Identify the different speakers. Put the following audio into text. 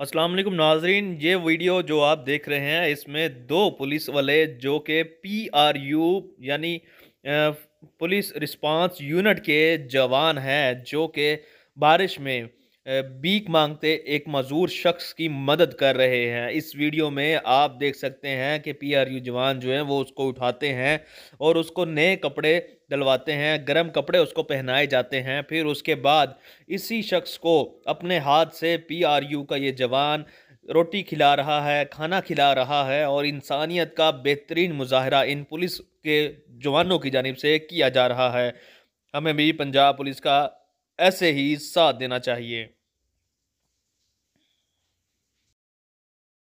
Speaker 1: असलम नाजरीन ये वीडियो जो आप देख रहे हैं इसमें दो पुलिस वाले जो कि पी आर यू यानी पुलिस रिस्पांस यूनिट के जवान हैं जो कि बारिश में बीक मांगते एक मजूर शख्स की मदद कर रहे हैं इस वीडियो में आप देख सकते हैं कि पीआरयू जवान जो हैं वो उसको उठाते हैं और उसको नए कपड़े डलवाते हैं गर्म कपड़े उसको पहनाए जाते हैं फिर उसके बाद इसी शख्स को अपने हाथ से पीआरयू का ये जवान रोटी खिला रहा है खाना खिला रहा है और इंसानियत का बेहतरीन मुजाहरा इन पुलिस के जवानों की जानब से किया जा रहा है हमें भी पंजाब पुलिस का ऐसे ही साथ देना चाहिए